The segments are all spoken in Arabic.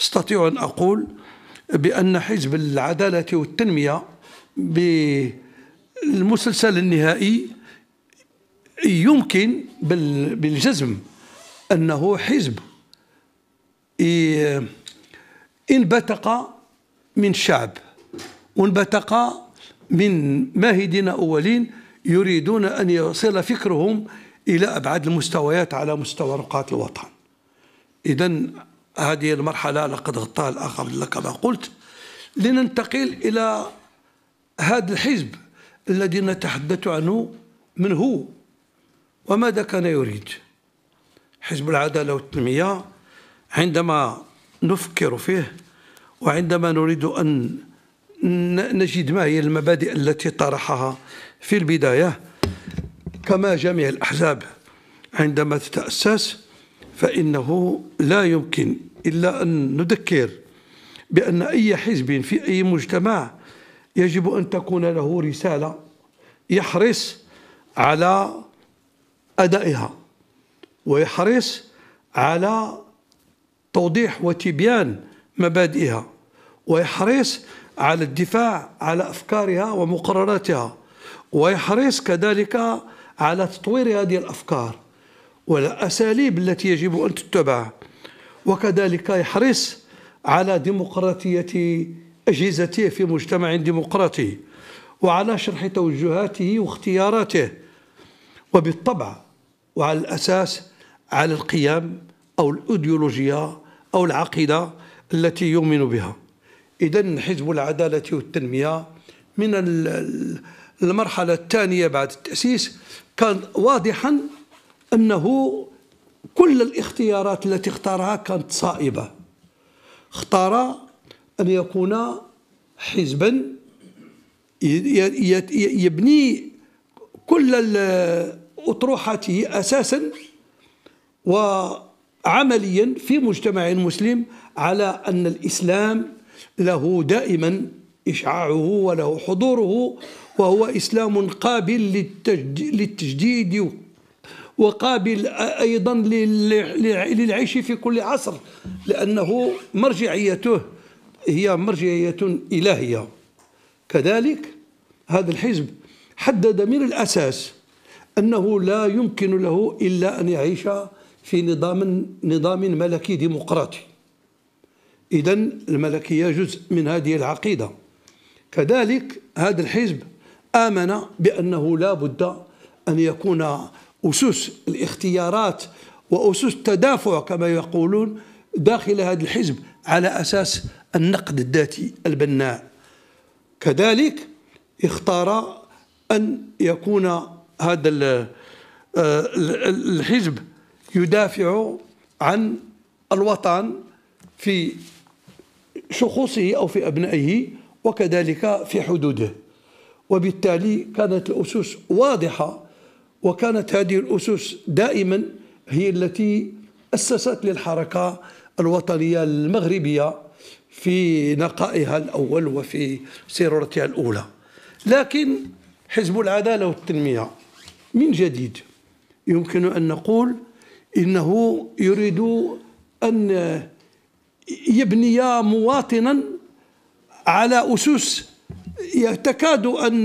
استطيع أن أقول بأن حزب العدالة والتنمية بالمسلسل النهائي يمكن بالجزم أنه حزب انبثق من شعب وانبتق من ماهدين أولين يريدون أن يصل فكرهم إلى أبعد المستويات على مستوى رقعه الوطن إذا هذه المرحلة لقد غطاها الآخر كما قلت لننتقل إلى هذا الحزب الذي نتحدث عنه من هو وماذا كان يريد حزب العدالة والتنمية عندما نفكر فيه وعندما نريد أن نجد ما هي المبادئ التي طرحها في البداية كما جميع الأحزاب عندما تتأسس فإنه لا يمكن إلا أن نذكر بأن أي حزب في أي مجتمع يجب أن تكون له رسالة يحرص على أدائها ويحرص على توضيح وتبيان مبادئها ويحرص على الدفاع على أفكارها ومقرراتها ويحرص كذلك على تطوير هذه الأفكار والأساليب التي يجب أن تتبع وكذلك يحرص على ديمقراطية أجهزته في مجتمع ديمقراطي وعلى شرح توجهاته واختياراته وبالطبع وعلى الأساس على القيم أو الأيديولوجيا أو العقيدة التي يؤمن بها إذا حزب العدالة والتنمية من المرحلة الثانية بعد التأسيس كان واضحا أنه كل الاختيارات التي اختارها كانت صائبة اختار أن يكون حزبا يبني كل أطروحته أساسا وعمليا في مجتمع مسلم على أن الإسلام له دائما إشعاعه وله حضوره وهو إسلام قابل للتجديد وقابل أيضا للعيش في كل عصر لأنه مرجعيته هي مرجعية إلهية كذلك هذا الحزب حدد من الأساس أنه لا يمكن له إلا أن يعيش في نظام نظام ملكي ديمقراطي إذا الملكية جزء من هذه العقيدة كذلك هذا الحزب آمن بأنه لا بد أن يكون أسس الاختيارات وأسس التدافع كما يقولون داخل هذا الحزب على أساس النقد الذاتي البناء كذلك اختار أن يكون هذا آه، الحزب يدافع عن الوطن في شخوصه أو في أبنائه وكذلك في حدوده وبالتالي كانت الأسس واضحة وكانت هذه الأسس دائما هي التي أسست للحركة الوطنية المغربية في نقائها الأول وفي سيرورتها الأولى لكن حزب العدالة والتنمية من جديد يمكن أن نقول إنه يريد أن يبني مواطنا على أسس تكاد أن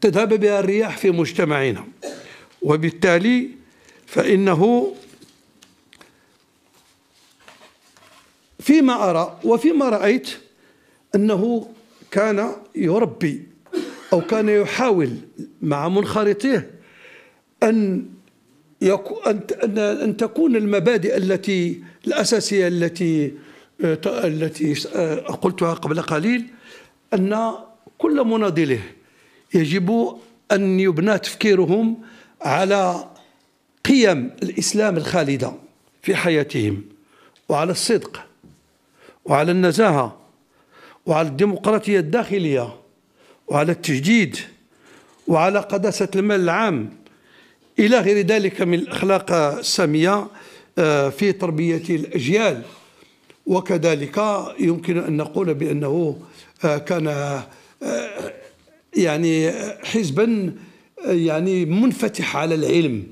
تذهب بها الرياح في مجتمعنا وبالتالي فإنه فيما أرى وفيما رأيت أنه كان يربي أو كان يحاول مع منخرطيه أن أن أن تكون المبادئ التي الأساسية التي التي آه، قلتها قبل قليل أن كل مناضله يجب أن يبنى تفكيرهم على قيم الإسلام الخالدة في حياتهم وعلى الصدق وعلى النزاهة وعلى الديمقراطية الداخلية وعلى التجديد وعلى قداسة المال العام إلى غير ذلك من الأخلاق السامية آه، في تربية الأجيال وكذلك يمكن أن نقول بأنه آه، كان آه، يعني حزبا يعني منفتح على العلم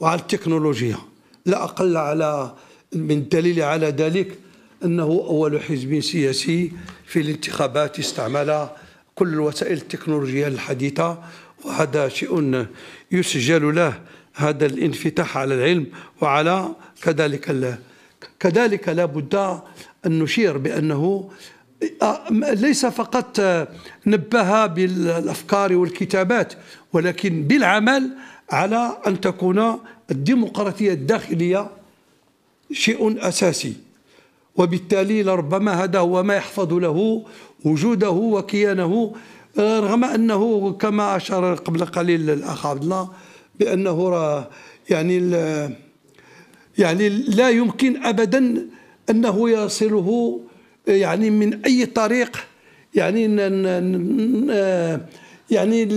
وعلى التكنولوجيا لا أقل على من الدليل على ذلك أنه أول حزب سياسي في الانتخابات استعمل كل الوسائل التكنولوجية الحديثة وهذا شيء يسجل له هذا الانفتاح على العلم وعلى كذلك كذلك لابد أن نشير بأنه آه، ليس فقط نبه بالأفكار والكتابات ولكن بالعمل على أن تكون الديمقراطية الداخلية شيء أساسي وبالتالي لربما هذا هو ما يحفظ له وجوده وكيانه رغم أنه كما أشار قبل قليل الأخ عبد الله بأنه يعني يعني لا يمكن أبدا أنه يصله يعني من أي طريق يعني يعني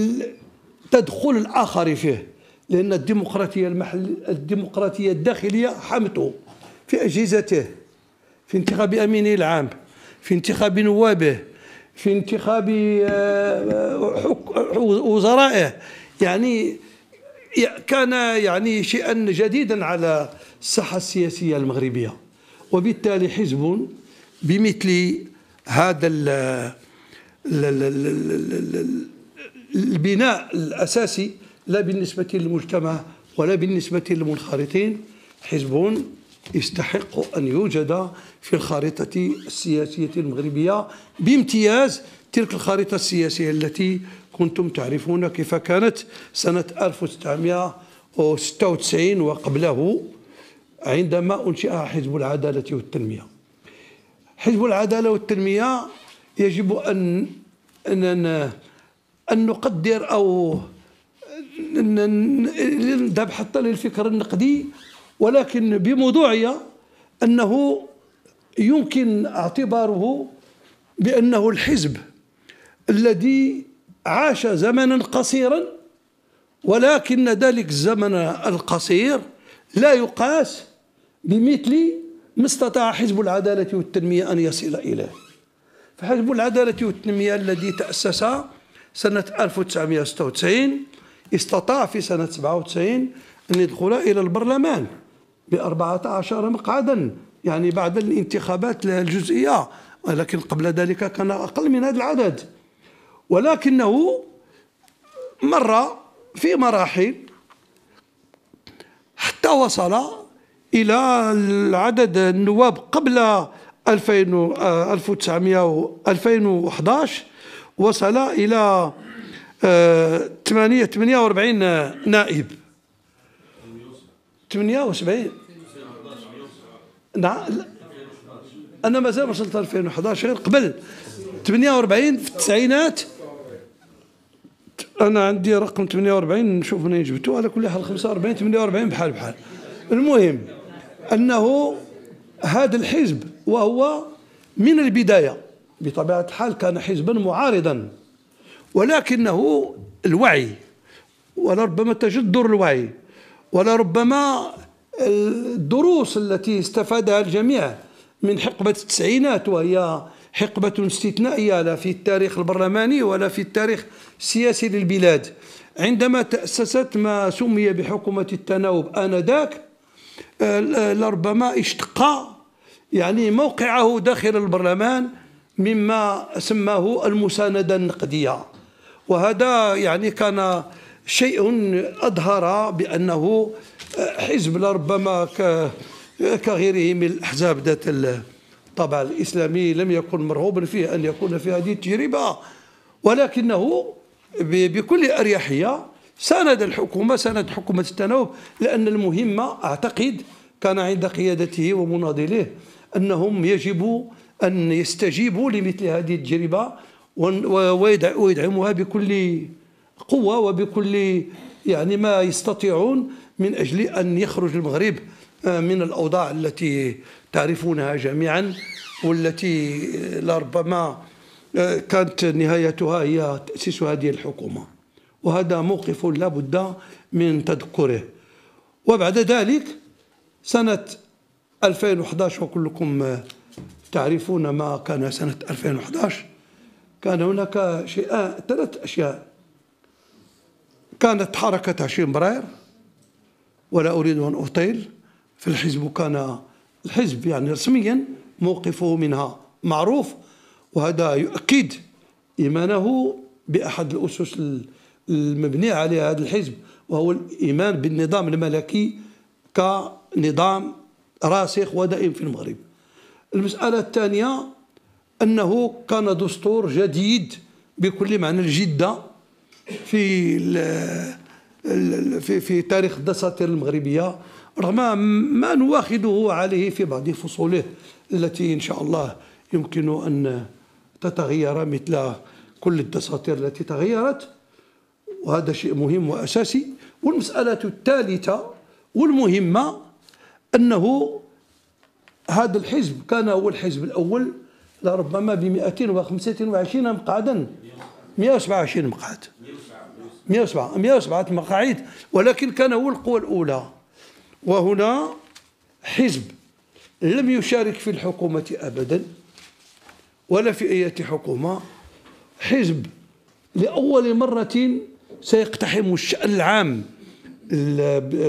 تدخل الآخر فيه لأن الديمقراطية المحل الديمقراطية الداخلية حمته في أجهزته في انتخاب أمينه العام في انتخاب نوابه في انتخاب آه، وزرائه يعني كان يعني شيئا جديدا على الساحة السياسية المغربية وبالتالي حزب بمثل هذا ال ال البناء الأساسي لا بالنسبة للمجتمع ولا بالنسبة للمنخرطين حزب يستحق أن يوجد في الخارطة السياسية المغربية بامتياز تلك الخارطة السياسية التي كنتم تعرفون كيف كانت سنة 1996 وقبله عندما أنشئ حزب العدالة والتنمية حزب العدالة والتنمية يجب أن أننا أن نقدر أو نذهب حتى للفكر النقدي ولكن بموضوعية أنه يمكن اعتباره بأنه الحزب الذي عاش زمنا قصيرا ولكن ذلك الزمن القصير لا يقاس بمثل ما استطاع حزب العدالة والتنمية أن يصل إليه فحزب العدالة والتنمية الذي تأسس سنة 1996 استطاع في سنة 97 أن يدخل إلى البرلمان ب 14 مقعدا يعني بعد الانتخابات الجزئية ولكن قبل ذلك كان أقل من هذا العدد ولكنه مر في مراحل حتى وصل إلى العدد النواب قبل 2000 1900 2011 وصل إلى 48 آه، نائب 78 نعم انا مازال ما وصلت 2011 قبل 48 في التسعينات انا عندي رقم 48 نشوف منين جبته على كل حال 45 48 بحال بحال المهم انه هذا الحزب وهو من البدايه بطبيعة الحال كان حزبا معارضا ولكنه الوعي ولربما تجذر الوعي ولربما الدروس التي استفادها الجميع من حقبة التسعينات وهي حقبة استثنائية لا في التاريخ البرلماني ولا في التاريخ السياسي للبلاد عندما تأسست ما سمي بحكومة التناوب آنذاك لربما اشتقى يعني موقعه داخل البرلمان مما سماه المساندة النقدية وهذا يعني كان شيء أظهر بأنه حزب لربما كغيره من الأحزاب ذات الطابع الإسلامي لم يكن مرغوبا فيه أن يكون في هذه التجربة ولكنه بكل أريحية ساند الحكومة ساند حكومة التناوب لأن المهمة أعتقد كان عند قيادته ومناضليه أنهم يجب أن يستجيبوا لمثل هذه التجربة ويدعموها بكل قوة وبكل يعني ما يستطيعون من أجل أن يخرج المغرب آه، من الأوضاع التي تعرفونها جميعا والتي آه، لربما آه، كانت نهايتها هي تأسيس هذه الحكومة وهذا موقف لا بد من تذكره وبعد ذلك سنة 2011 وكلكم تعرفون ما كان سنة 2011 كان هناك شيئان آه، ثلاث أشياء كانت حركة هشيم براير ولا أريد أن أطيل في الحزب كان الحزب يعني رسميا موقفه منها معروف وهذا يؤكد إيمانه بأحد الأسس المبنية عليها هذا الحزب وهو الإيمان بالنظام الملكي كنظام راسخ ودائم في المغرب المسألة الثانية أنه كان دستور جديد بكل معنى الجدة في في في تاريخ الدساتير المغربية رغم ما نواخده عليه في بعض فصوله التي إن شاء الله يمكن أن تتغير مثل كل الدساتير التي تغيرت وهذا شيء مهم وأساسي والمسألة الثالثة والمهمة أنه هذا الحزب كان هو الحزب الأول لربما ب 225 مقعدا 127 مقعد 107 107 مقاعد ولكن كان هو القوى الأولى وهنا حزب لم يشارك في الحكومة أبدا ولا في أي حكومة حزب لأول مرة سيقتحم الشأن العام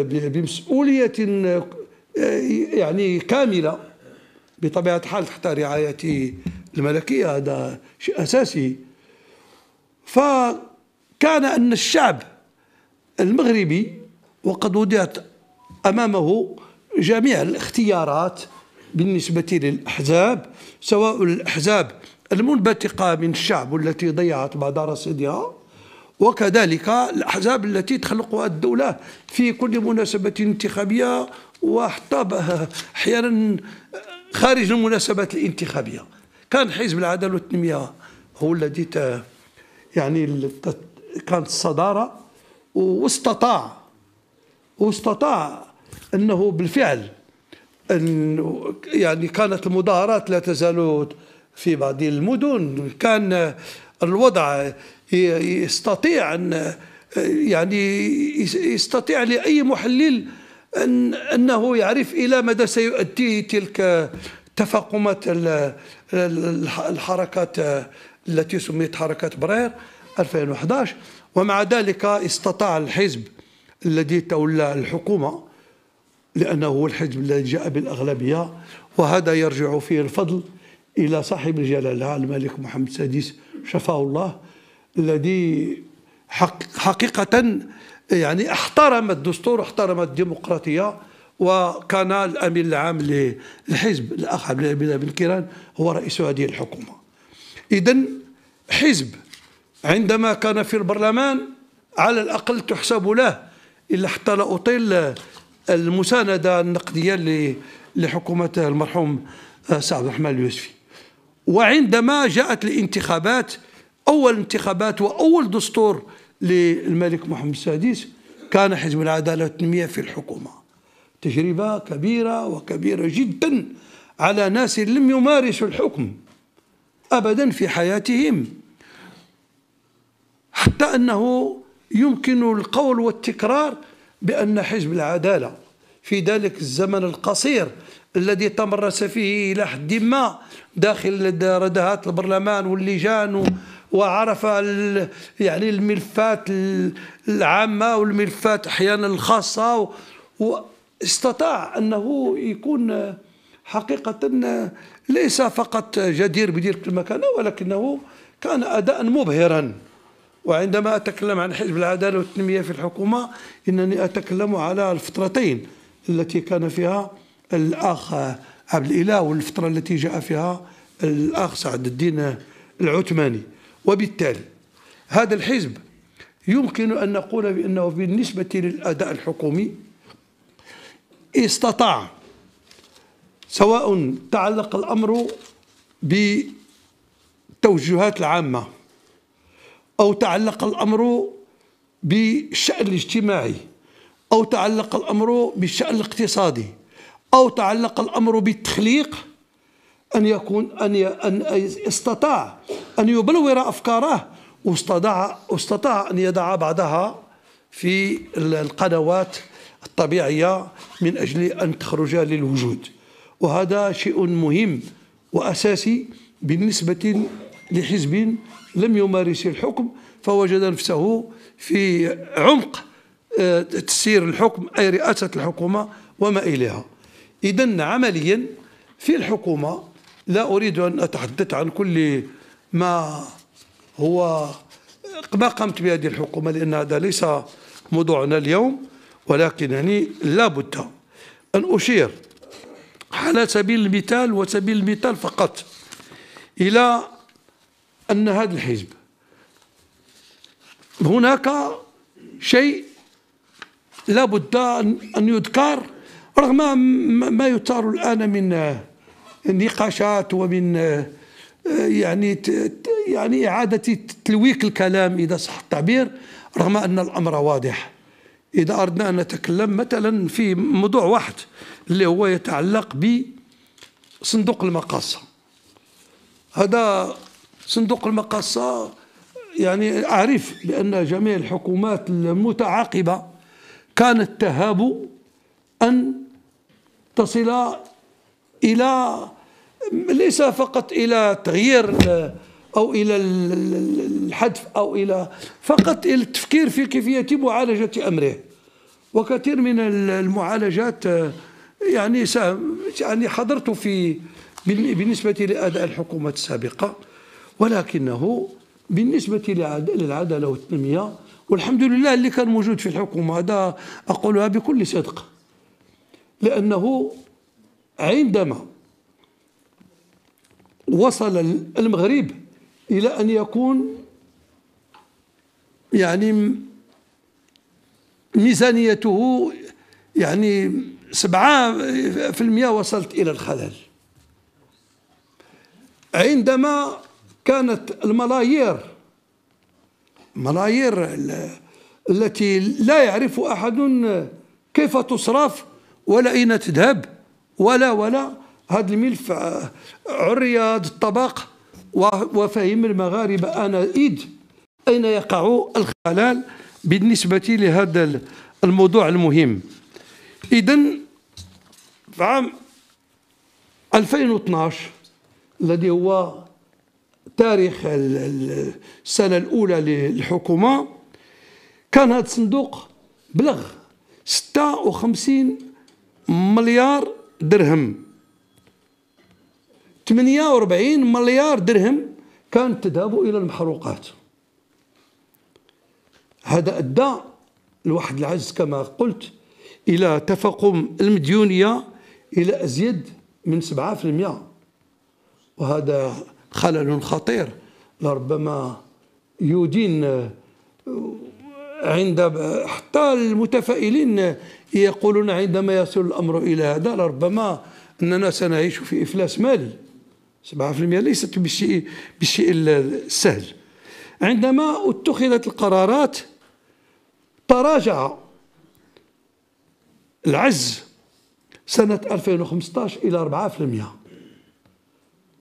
بمسؤولية يعني كاملة بطبيعة الحال تحت رعاية الملكية هذا شيء أساسي فكان أن الشعب المغربي وقد وضعت أمامه جميع الاختيارات بالنسبة للأحزاب سواء الأحزاب المنبثقة من الشعب والتي ضيعت بعض رصيدها وكذلك الأحزاب التي تخلقها الدولة في كل مناسبة انتخابية وحتى أحيانا خارج المناسبات الانتخابية كان حزب العدالة والتنمية هو الذي آه، يعني كانت الصدارة واستطاع واستطاع أنه بالفعل أن يعني كانت المظاهرات لا تزال في بعض المدن كان الوضع يستطيع أن آه، يعني يستطيع لأي محلل أن أنه يعرف إلى مدى سيؤدي تلك تفاقمات الحركات التي سميت حركة برير 2011 ومع ذلك استطاع الحزب الذي تولى الحكومة لأنه هو الحزب الذي جاء بالأغلبية وهذا يرجع فيه الفضل إلى صاحب الجلالة الملك محمد السادس شفاه الله الذي حقيقة يعني احترم الدستور واحترم الديمقراطيه وكان الامين العام للحزب الاخ عبد الله بن كيران هو رئيس هذه الحكومه اذا حزب عندما كان في البرلمان على الاقل تحسب له الا حتى لا اطيل المسانده النقديه لحكومه المرحوم آه، سعد الرحمن اليوسفي وعندما جاءت الانتخابات اول انتخابات واول دستور للملك محمد السادس كان حزب العدالة والتنمية في الحكومة تجربة كبيرة وكبيرة جدا على ناس لم يمارسوا الحكم أبدا في حياتهم حتى أنه يمكن القول والتكرار بأن حزب العدالة في ذلك الزمن القصير الذي تمرس فيه إلى حد ما داخل ردهات البرلمان واللجان وعرف يعني الملفات العامة والملفات أحيانا الخاصة واستطاع أنه يكون حقيقة ليس فقط جدير بدير المكانة ولكنه كان أداء مبهرا وعندما أتكلم عن حزب العدالة والتنمية في الحكومة إنني أتكلم على الفترتين التي كان فيها الأخ عبد الإله والفترة التي جاء فيها الأخ سعد الدين العثماني وبالتالي هذا الحزب يمكن أن نقول بأنه بالنسبة للأداء الحكومي استطاع سواء تعلق الأمر بالتوجهات العامة أو تعلق الأمر بالشأن الاجتماعي أو تعلق الأمر بالشأن الاقتصادي أو تعلق الأمر بالتخليق أن يكون أن أن استطاع أن يبلور أفكاره واستطاع استطاع أن يدع بعضها في القنوات الطبيعية من أجل أن تخرج للوجود وهذا شيء مهم وأساسي بالنسبة لحزب لم يمارس الحكم فوجد نفسه في عمق آه، تسير الحكم أي رئاسة الحكومة وما إليها إذا عمليا في الحكومة لا أريد أن أتحدث عن كل ما هو ما قمت بهذه الحكومة لأن هذا ليس موضوعنا اليوم ولكن يعني لابد أن أشير على سبيل المثال وسبيل المثال فقط إلى أن هذا الحزب هناك شيء لابد أن يذكر رغم ما يثار الآن من نقاشات ومن آه، آه، يعني يعني إعادة تلويك الكلام إذا صح التعبير رغم أن الأمر واضح إذا أردنا أن نتكلم مثلا في موضوع واحد اللي هو يتعلق بصندوق المقاصة هذا صندوق المقاصة يعني أعرف بأن جميع الحكومات المتعاقبة كانت تهاب أن تصل إلى ليس فقط إلى تغيير أو إلى الحذف أو إلى فقط إلى التفكير في كيفية معالجة أمره وكثير من المعالجات آه، يعني يعني حضرت في بالنسبة لأداء الحكومات السابقة ولكنه بالنسبة للعدالة والتنمية والحمد لله اللي كان موجود في الحكومة هذا أقولها بكل صدق لأنه عندما وصل المغرب إلى أن يكون يعني ميزانيته يعني سبعة في المئة وصلت إلى الخلل عندما كانت الملايير ملايير التي لا يعرف أحد كيف تصرف ولا أين تذهب ولا ولا هذا الملف آه، عريض الطبق وفهم المغاربة أنا إيد أين يقع الخلال بالنسبة لهذا الموضوع المهم إذا في عام 2012 الذي هو تاريخ السنة الأولى للحكومة كان هذا الصندوق بلغ 56 مليار درهم 48 مليار درهم كانت تذهب إلى المحروقات هذا أدى لواحد العجز كما قلت إلى تفاقم المديونية إلى أزيد من 7% وهذا خلل خطير لربما يدين عند حتى المتفائلين يقولون عندما يصل الأمر إلى هذا لربما أننا سنعيش في إفلاس مالي 7% ليست بالشيء بالشيء السهل عندما اتخذت القرارات تراجع العجز سنة 2015 إلى 4%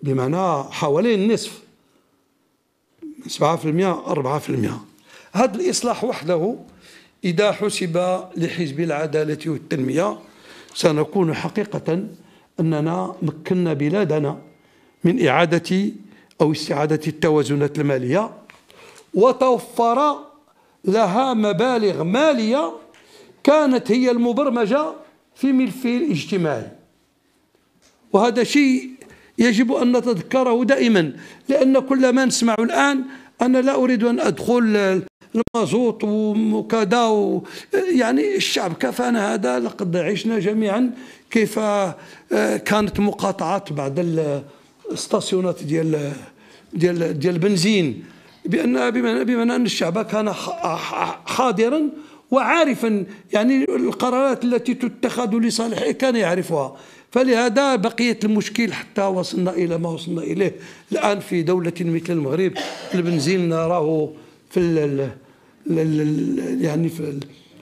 بمعنى حوالي النصف 7% 4% هذا الإصلاح وحده إذا حسب لحزب العدالة والتنمية سنكون حقيقة أننا مكنا بلادنا من إعادة أو استعادة التوازنات المالية وتوفر لها مبالغ مالية كانت هي المبرمجة في ملفي الاجتماعي وهذا شيء يجب أن نتذكره دائما لأن كل ما نسمع الآن أنا لا أريد أن أدخل المازوت وكذا يعني الشعب كفانا هذا لقد عشنا جميعا كيف آه، كانت مقاطعات بعض الستاسيونات ديال ديال ديال البنزين بان بمعنى ان الشعب كان حاضرا وعارفا يعني القرارات التي تتخذ لصالحه كان يعرفها فلهذا بقيت المشكل حتى وصلنا إلى ما وصلنا إليه الآن في دولة مثل المغرب البنزين نراه في ال يعني في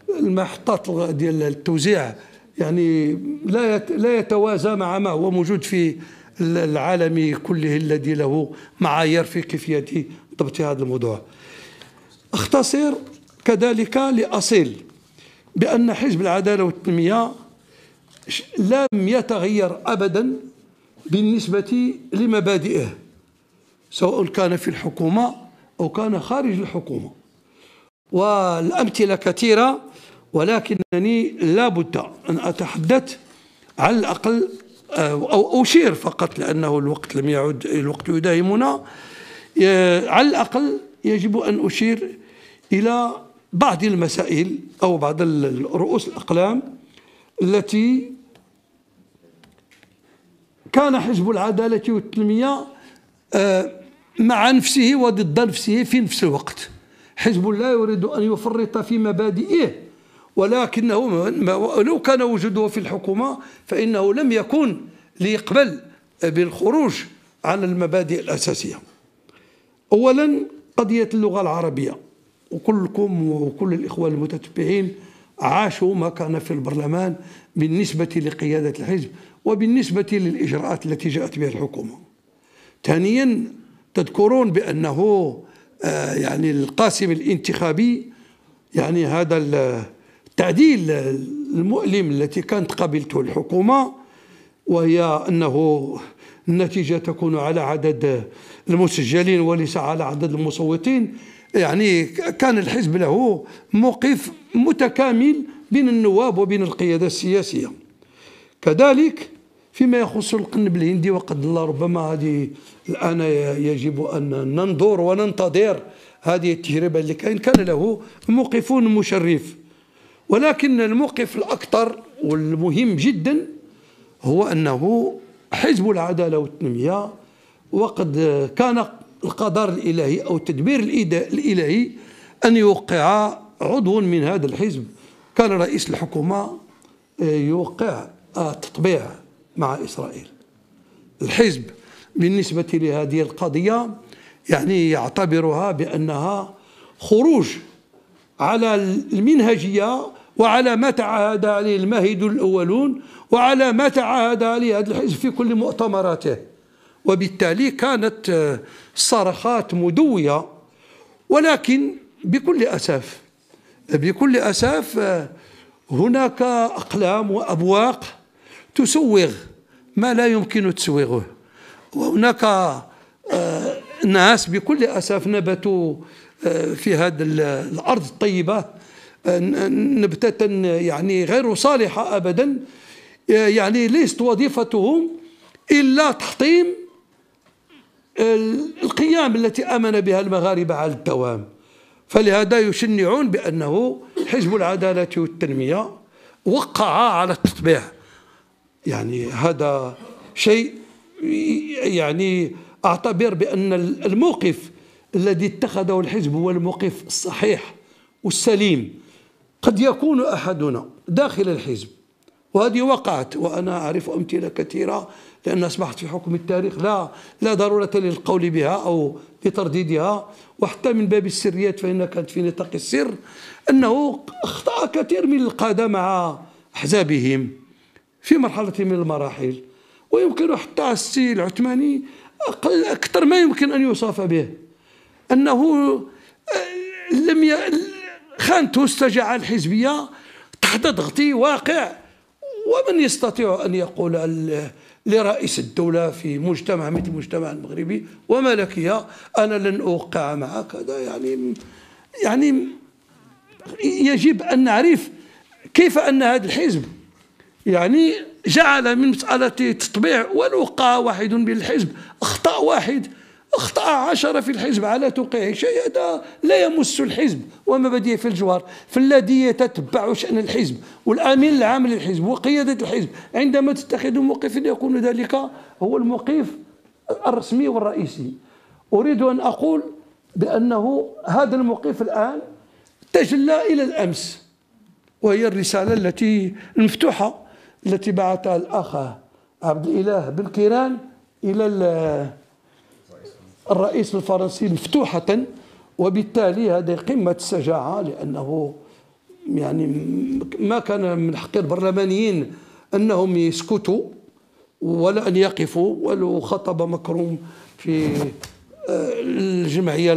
المحطات ديال التوزيع يعني لا لا يتوازى مع ما هو موجود في العالم كله الذي له معايير في كيفيه ضبط هذا الموضوع اختصر كذلك لاصيل بان حزب العداله والتنميه لم يتغير ابدا بالنسبه لمبادئه سواء كان في الحكومه وكان خارج الحكومة والأمثلة كثيرة ولكنني لا بد أن أتحدث على الأقل آه، أو أشير فقط لأنه الوقت لم يعد الوقت يداهمنا آه، على الأقل يجب أن أشير إلى بعض المسائل أو بعض رؤوس الأقلام التي كان حزب العدالة والتنمية آه، مع نفسه وضد نفسه في نفس الوقت حزب لا يريد أن يفرط في مبادئه ولكنه لو كان وجوده في الحكومة فإنه لم يكن ليقبل بالخروج عن المبادئ الأساسية أولا قضية اللغة العربية وكلكم وكل الإخوة المتتبعين عاشوا ما كان في البرلمان بالنسبة لقيادة الحزب وبالنسبة للإجراءات التي جاءت بها الحكومة ثانيا تذكرون بأنه آه، يعني القاسم الانتخابي يعني هذا التعديل المؤلم التي كانت قبلته الحكومة وهي أنه النتيجة تكون على عدد المسجلين وليس على عدد المصوتين يعني كان الحزب له موقف متكامل بين النواب وبين القيادة السياسية كذلك فيما يخص القنب الهندي وقد الله ربما هذه الآن يجب أن ننظر وننتظر هذه التجربة اللي كان كان له موقف مشرف ولكن الموقف الأكثر والمهم جدا هو أنه حزب العدالة والتنمية وقد كان القدر الإلهي أو التدبير الإلهي أن يوقع عضو من هذا الحزب كان رئيس الحكومة آه، يوقع آه، تطبيع مع إسرائيل الحزب بالنسبة لهذه القضية يعني يعتبرها بأنها خروج على المنهجية وعلى ما تعهد عليه المهد الأولون وعلى ما تعهد عليه هذا الحزب في كل مؤتمراته وبالتالي كانت صرخات مدوية ولكن بكل أسف بكل أسف هناك أقلام وأبواق تسوغ ما لا يمكن تسويغه وهناك آه، ناس بكل أسف نبتوا آه، في هذا الأرض الطيبة آه، نبتة يعني غير صالحة أبدا يعني ليست وظيفتهم إلا تحطيم القيام التي آمن بها المغاربة على الدوام فلهذا يشنعون بأنه حزب العدالة والتنمية وقع على التطبيع يعني هذا شيء يعني أعتبر بأن الموقف الذي اتخذه الحزب هو الموقف الصحيح والسليم قد يكون أحدنا داخل الحزب وهذه وقعت وأنا أعرف أمثلة كثيرة لأن أصبحت في حكم التاريخ لا لا ضرورة للقول بها أو لترديدها وحتى من باب السريات فانها كانت في نطاق السر أنه أخطأ كثير من القادة مع أحزابهم في مرحلة من المراحل ويمكن حتى السي العثماني أكثر ما يمكن أن يوصف به أنه آه، لم ي... خانته استجاع الحزبية تحت ضغط واقع ومن يستطيع أن يقول لرئيس الدولة في مجتمع مثل المجتمع المغربي وملكية أنا لن أوقع معك هذا يعني يعني يجب أن نعرف كيف أن هذا الحزب يعني جعل من مسألة تطبيع ولو وقع واحد بالحزب أخطأ واحد أخطأ عشرة في الحزب على توقيع شيء هذا لا يمس الحزب ومبادئه في الجوار فالذي يتتبع شأن الحزب والأمين العام للحزب وقيادة الحزب عندما تتخذ موقفا يكون ذلك هو الموقف الرسمي والرئيسي أريد أن أقول بأنه هذا الموقف الآن تجلى إلى الأمس وهي الرسالة التي المفتوحة التي بعثها الأخ عبد الإله بن كيران إلى الرئيس الفرنسي مفتوحة وبالتالي هذه قمة الشجاعة لأنه يعني ما كان من حق البرلمانيين أنهم يسكتوا ولا أن يقفوا ولو خطب مكروم في آه، الجمعية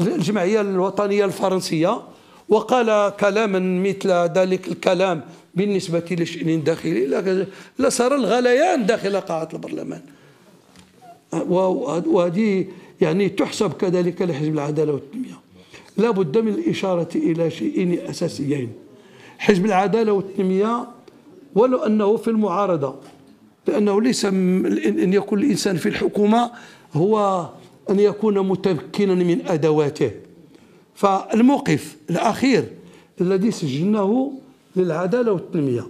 الجمعية الوطنية الفرنسية وقال كلاما مثل ذلك الكلام بالنسبة لشأن داخلي لصار الغليان داخل قاعة البرلمان وهذه يعني تحسب كذلك لحزب العدالة والتنمية لا بد من الإشارة إلى شيئين أساسيين حزب العدالة والتنمية ولو أنه في المعارضة لأنه ليس أن يكون الإنسان في الحكومة هو أن يكون متمكنا من أدواته فالموقف الأخير الذي سجلناه للعدالة والتنمية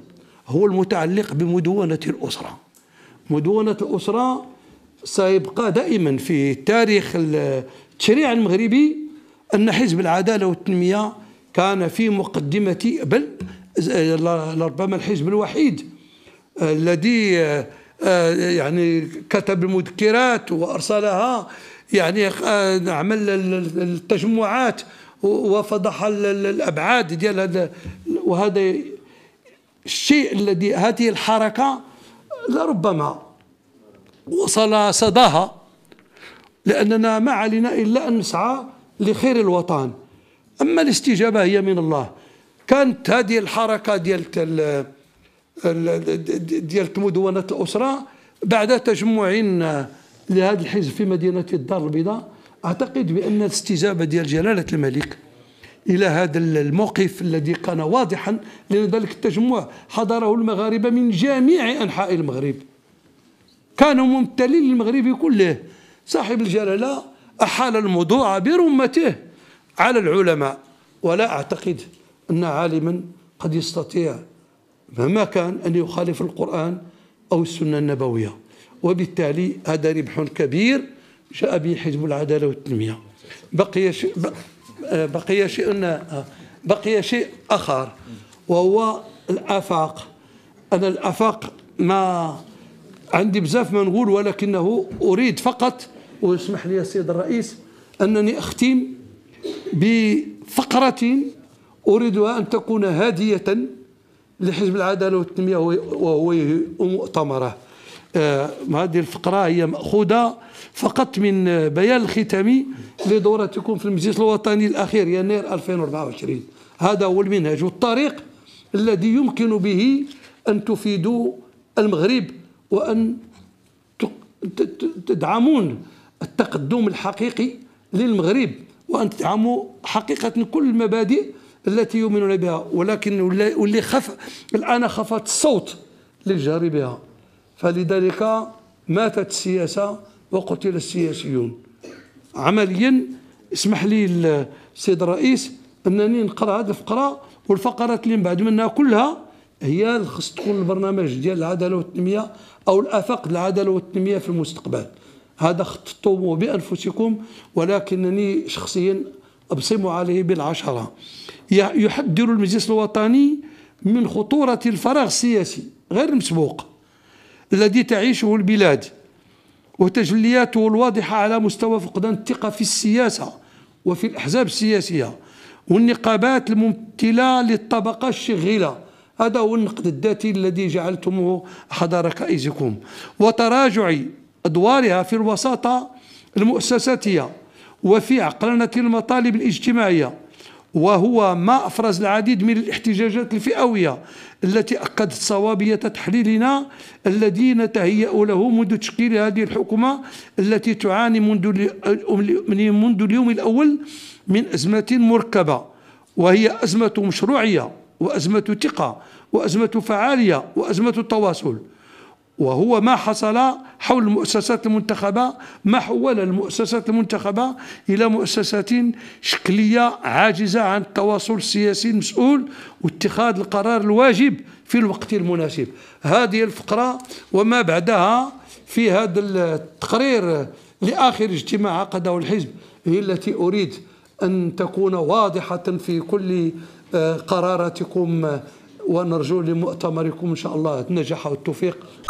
هو المتعلق بمدونة الأسرة مدونة الأسرة سيبقى دائما في تاريخ التشريع المغربي أن حزب العدالة والتنمية كان في مقدمة بل لربما الحزب الوحيد الذي آه، يعني كتب المذكرات وأرسلها يعني آه، عمل التجمعات وفضح الابعاد ديال وهذا الشيء الذي هذه الحركة لربما وصل صداها لأننا ما علينا إلا أن نسعى لخير الوطن أما الاستجابة هي من الله كانت هذه الحركة ديالت ديالت مدونة الأسرة بعد تجمع لهذا الحزب في مدينة الدار البيضاء أعتقد بأن الاستجابة ديال جلالة الملك إلى هذا الموقف الذي كان واضحا لأن ذلك التجمع حضره المغاربة من جميع أنحاء المغرب كانوا ممثلين للمغرب كله صاحب الجلالة أحال الموضوع برمته على العلماء ولا أعتقد أن عالما قد يستطيع مهما كان أن يخالف القرآن أو السنة النبوية وبالتالي هذا ربح كبير جاء به حزب العدالة والتنمية بقي ش... بقي شيء بقي شيء آخر وهو الآفاق أنا الآفاق ما عندي بزاف ما نقول ولكنه أريد فقط ويسمح لي السيد الرئيس أنني أختم بفقرة أريدها أن تكون هادية لحزب العدالة والتنمية وهو ومؤتمره آه، هذه الفقرة هي مأخوذة فقط من بيان الختامي لدورتكم في المجلس الوطني الأخير يناير 2024 هذا هو المنهج والطريق الذي يمكن به أن تفيدوا المغرب وأن تدعمون التقدم الحقيقي للمغرب وأن تدعموا حقيقة كل المبادئ التي يؤمنون بها ولكن واللي خف الآن خفت الصوت للجهر بها فلذلك ماتت السياسة وقتل السياسيون عمليا اسمح لي السيد الرئيس انني نقرا هذه الفقره والفقرات اللي من بعد منها كلها هي خص تكون البرنامج ديال العداله والتنميه او الافاق العداله والتنميه في المستقبل هذا خططوا بانفسكم ولكنني شخصيا ابصم عليه بالعشره يحذر المجلس الوطني من خطوره الفراغ السياسي غير المسبوق الذي تعيشه البلاد وتجلياته الواضحة على مستوى فقدان الثقة في السياسة وفي الأحزاب السياسية والنقابات الممثلة للطبقة الشغيلة هذا هو النقد الذاتي الذي جعلتموه أحد ركائزكم وتراجع أدوارها في الوساطة المؤسساتية وفي عقلنة المطالب الاجتماعية وهو ما أفرز العديد من الاحتجاجات الفئوية التي أكدت صوابية تحليلنا الذين تهيأوا له منذ تشكيل هذه الحكومة التي تعاني منذ منذ اليوم الأول من أزمة مركبة وهي أزمة مشروعية وأزمة ثقة وأزمة فعالية وأزمة تواصل وهو ما حصل حول المؤسسات المنتخبة ما حول المؤسسات المنتخبة إلى مؤسسات شكلية عاجزة عن التواصل السياسي المسؤول واتخاذ القرار الواجب في الوقت المناسب هذه الفقرة وما بعدها في هذا التقرير لآخر اجتماع عقده الحزب هي التي أريد أن تكون واضحة في كل آه، قراراتكم آه، ونرجو لمؤتمركم إن شاء الله النجاح والتوفيق